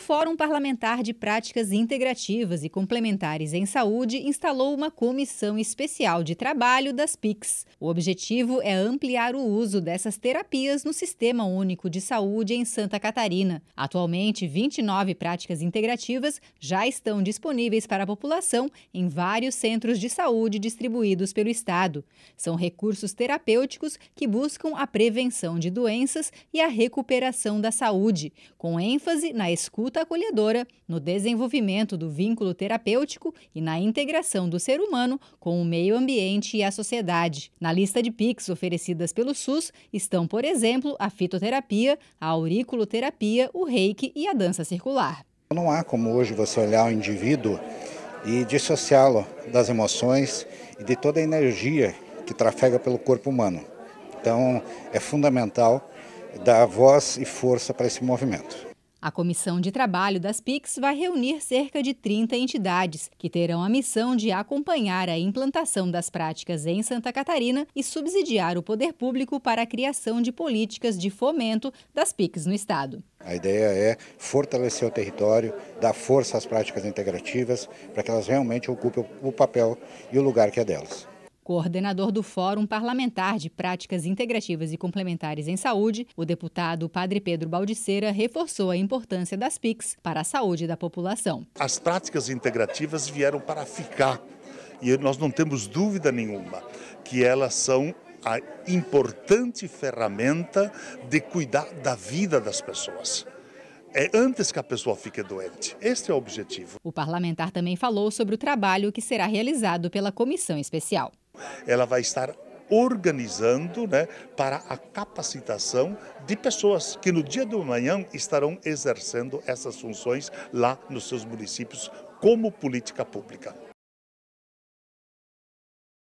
Fórum Parlamentar de Práticas Integrativas e Complementares em Saúde instalou uma comissão especial de trabalho das PICs. O objetivo é ampliar o uso dessas terapias no Sistema Único de Saúde em Santa Catarina. Atualmente, 29 práticas integrativas já estão disponíveis para a população em vários centros de saúde distribuídos pelo Estado. São recursos terapêuticos que buscam a prevenção de doenças e a recuperação da saúde, com ênfase na escuta escuta acolhedora, no desenvolvimento do vínculo terapêutico e na integração do ser humano com o meio ambiente e a sociedade. Na lista de PICs oferecidas pelo SUS estão, por exemplo, a fitoterapia, a auriculoterapia, o reiki e a dança circular. Não há como hoje você olhar o indivíduo e dissociá-lo das emoções e de toda a energia que trafega pelo corpo humano. Então, é fundamental dar voz e força para esse movimento. A Comissão de Trabalho das PICs vai reunir cerca de 30 entidades, que terão a missão de acompanhar a implantação das práticas em Santa Catarina e subsidiar o poder público para a criação de políticas de fomento das PICs no Estado. A ideia é fortalecer o território, dar força às práticas integrativas, para que elas realmente ocupem o papel e o lugar que é delas coordenador do Fórum Parlamentar de Práticas Integrativas e Complementares em Saúde, o deputado Padre Pedro Baldiceira reforçou a importância das PICs para a saúde da população. As práticas integrativas vieram para ficar e nós não temos dúvida nenhuma que elas são a importante ferramenta de cuidar da vida das pessoas é antes que a pessoa fique doente. Este é o objetivo. O parlamentar também falou sobre o trabalho que será realizado pela comissão especial ela vai estar organizando né, para a capacitação de pessoas que no dia de amanhã estarão exercendo essas funções lá nos seus municípios como política pública.